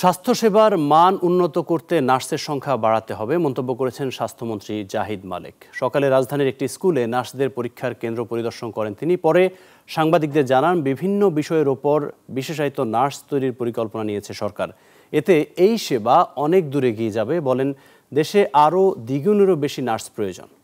স্বাস্থ্যসেবার মান উন্নত করতে নার্সের সংখ্যা বাড়াতে হবে মন্তব্য করেছেন স্বাস্থ্যমন্ত্রী জাহিদ মালিক সকালে রাজধানীর একটি স্কুলে নার্সদের পরীক্ষার কেন্দ্র পরিদর্শন করেন তিনি পরে সাংবাদিকদের জানান বিভিন্ন বিষয়ের ওপর বিশেষায়িত নার্স তৈরির পরিকল্পনা নিয়েছে সরকার এতে এই সেবা অনেক দূরে গিয়ে যাবে বলেন দেশে আরও দ্বিগুণেরও বেশি নার্স প্রয়োজন